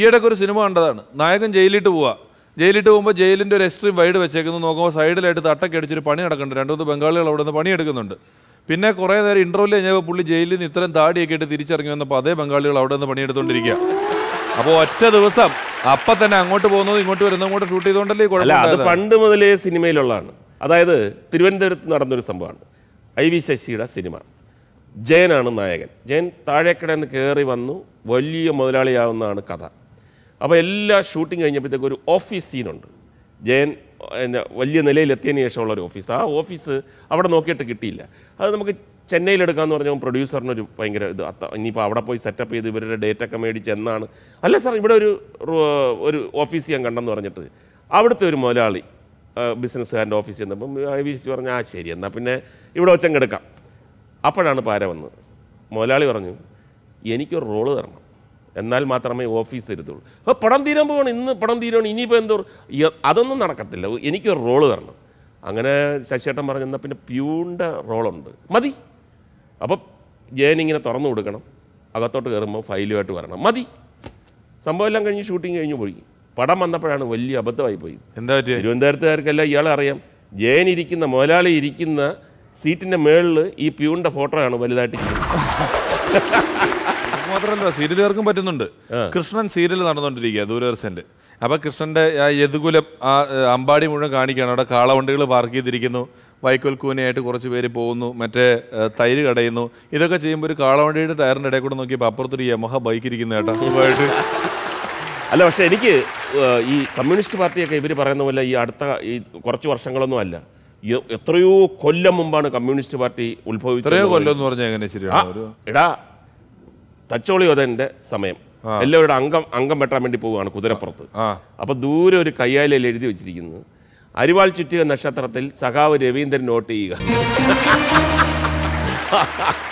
ഈയിടയ്ക്ക് ഒരു സിനിമ കണ്ടതാണ് നായകൻ ജയിലിട്ട് പോവുക ജയിലിട്ട് പോകുമ്പോൾ ജയിലിൻ്റെ ഒരു എക്സ്ട്രീം വൈഡ് വെച്ചേക്കുന്നു നോക്കുമ്പോൾ സൈഡിലായിട്ട് തട്ടൊക്കെ അടിച്ചൊരു പണി നടക്കുന്നുണ്ട് രണ്ടു മൂന്ന് ബംഗാളികൾ അവിടെ നിന്ന് പണിയെടുക്കുന്നുണ്ട് പിന്നെ കുറേ നേരം ഇൻ്റർവ്യൂവിൽ കഴിഞ്ഞപ്പോൾ പുള്ളി ജയിലിൽ നിന്ന് ഇത്രയും താടിയൊക്കെ ആയിട്ട് തിരിച്ചിറങ്ങി വന്നപ്പോൾ അതേ ബംഗാളികൾ അവിടെ നിന്ന് പണിയെടുത്തുകൊണ്ടിരിക്കുക അപ്പോൾ ഒറ്റ ദിവസം അപ്പം തന്നെ അങ്ങോട്ട് പോകുന്നതും ഇങ്ങോട്ട് വരുന്നതും കൂടെ ഷൂട്ട് ചെയ്തുകൊണ്ടല്ലേ അത് പണ്ട് മുതലേ സിനിമയിലുള്ളതാണ് അതായത് തിരുവനന്തപുരത്ത് നടന്നൊരു സംഭവമാണ് ഐ വി ശശിയുടെ സിനിമ ജയനാണ് നായകൻ ജയൻ താഴേക്കടയിൽ നിന്ന് കയറി വന്നു വലിയ മുതലാളിയാവുന്നതാണ് കഥ അപ്പോൾ എല്ലാ ഷൂട്ടിംഗ് കഴിഞ്ഞപ്പോഴത്തേക്ക് ഒരു ഓഫീസ് സീനുണ്ട് ജയൻ വലിയ നിലയിലെത്തിയതിന് ശേഷമുള്ള ഒരു ഓഫീസ് ആ ഓഫീസ് അവിടെ നോക്കിയിട്ട് കിട്ടിയില്ല അത് നമുക്ക് ചെന്നൈയിലെടുക്കാമെന്ന് പറഞ്ഞാൽ പ്രൊഡ്യൂസറിനൊരു ഭയങ്കര ഇത് അത്ത ഇനിയിപ്പോൾ അവിടെ പോയി സെറ്റപ്പ് ചെയ്ത് ഇവരുടെ ഡേറ്റ് ഒക്കെ മേടിച്ച് എന്നാണ് അല്ല സാർ ഇവിടെ ഒരു ഒരു ഓഫീസ് ഞാൻ കണ്ടെന്ന് പറഞ്ഞിട്ട് അവിടുത്തെ ഒരു മുതലാളി ബിസിനസ്സുകാരൻ്റെ ഓഫീസ് ചെന്നപ്പം വി സി പറഞ്ഞു ആ ശരി എന്നാൽ പിന്നെ ഇവിടെ വെച്ചങ്ങ് അപ്പോഴാണ് പാര വന്നത് മുതലാളി പറഞ്ഞു എനിക്കൊരു റോള് തരണം എന്നാൽ മാത്രമേ ഓഫീസ് ഇരുത്തുള്ളൂ അപ്പോൾ പടം തീരാൻ പോവാണ് ഇന്ന് പടം തീരുവാണ് ഇനിയിപ്പോൾ എന്തോ അതൊന്നും നടക്കത്തില്ല എനിക്കൊരു റോള് തരണം അങ്ങനെ ശശിയേട്ടൻ പറഞ്ഞു എന്നാൽ പിന്നെ പ്യൂണിൻ്റെ റോളുണ്ട് മതി അപ്പോൾ ജയനിങ്ങനെ തുറന്നു കൊടുക്കണം അകത്തോട്ട് കയറുമ്പോൾ ഫയലുമായിട്ട് വരണം മതി സംഭവം എല്ലാം കഴിഞ്ഞ് ഷൂട്ടിങ് കഴിഞ്ഞ് പോയി പടം വന്നപ്പോഴാണ് വലിയ അബദ്ധമായി പോയി എന്താ തിരുവനന്തപുരത്തുകാർക്കെല്ലാം ഇയാളെ അറിയാം ജയൻ ഇരിക്കുന്ന മുതലാളി ഇരിക്കുന്ന സീറ്റിൻ്റെ മേളിൽ ഈ പ്യൂണിൻ്റെ ഫോട്ടോയാണ് വലുതായിട്ട് ഇരിക്കുന്നത് മാത്രമല്ല സീരിയലുകാർക്കും പറ്റുന്നുണ്ട് കൃഷ്ണൻ സീരിയൽ നടന്നുകൊണ്ടിരിക്കുക ദൂരദർശനിൽ അപ്പൊ കൃഷ്ണന്റെ ആ യതുകുലം ആ അമ്പാടി മുഴുവൻ കാണിക്കുകയാണ് അവിടെ കാളവണ്ടികൾ പാർക്ക് ചെയ്തിരിക്കുന്നു വൈക്കോൽ കൂനയായിട്ട് കുറച്ച് പേര് പോകുന്നു മറ്റേ തൈര് കടയുന്നു ഇതൊക്കെ ചെയ്യുമ്പോൾ ഒരു കാളവണ്ടിയുടെ ടയറിന്റെ ഇടയിൽ കൂടെ നോക്കിയപ്പോൾ അപ്പുറത്തൊരു യമഹ ബൈക്ക് ഇരിക്കുന്ന കേട്ടോ അല്ല പക്ഷെ എനിക്ക് ഈ കമ്മ്യൂണിസ്റ്റ് പാർട്ടിയൊക്കെ ഇവർ പറയുന്ന പോലെ ഈ അടുത്ത ഈ കുറച്ച് വർഷങ്ങളൊന്നും അല്ല എത്രയോ കൊല്ലം മുമ്പാണ് കമ്മ്യൂണിസ്റ്റ് പാർട്ടി ഉത്ഭവിച്ചത് എത്രയോ കൊല്ലം എന്ന് പറഞ്ഞാൽ എങ്ങനെ ശരിയാണ് എടാ തച്ചോളിയോധൻ്റെ സമയം എല്ലാവരുടെ അംഗം അംഗം വെട്ടാൻ വേണ്ടി പോവുകയാണ് കുതിരപ്പുറത്ത് അപ്പോൾ ദൂരെ ഒരു കയ്യാലയിൽ എഴുതി വെച്ചിരിക്കുന്നത് അരിവാൾ ചുറ്റിക നക്ഷത്രത്തിൽ സഖാവ് രവീന്ദ്രൻ നോട്ട് ചെയ്യുക